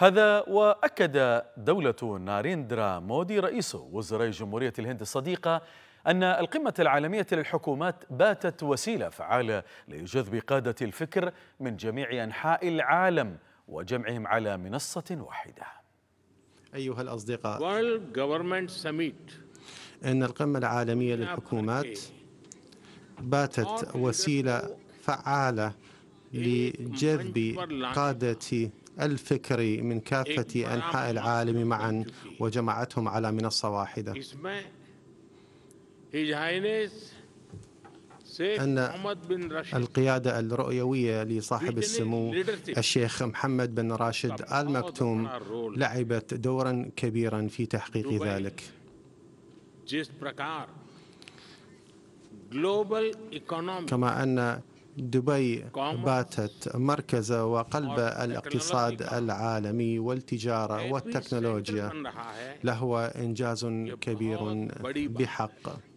هذا وأكد دولة ناريندرا مودي رئيس وزراء جمهورية الهند الصديقة أن القمة العالمية للحكومات باتت وسيلة فعالة لجذب قادة الفكر من جميع أنحاء العالم وجمعهم على منصة واحدة أيها الأصدقاء إن القمة العالمية للحكومات باتت وسيلة فعالة لجذب قادة الفكري من كافة أنحاء العالم معا وجمعتهم على منصة واحدة أن القيادة الرؤيوية لصاحب السمو الشيخ محمد بن راشد آل مكتوم لعبت دورا كبيرا في تحقيق ذلك كما أن دبي باتت مركز وقلب الاقتصاد العالمي والتجارة والتكنولوجيا لهو إنجاز كبير بحق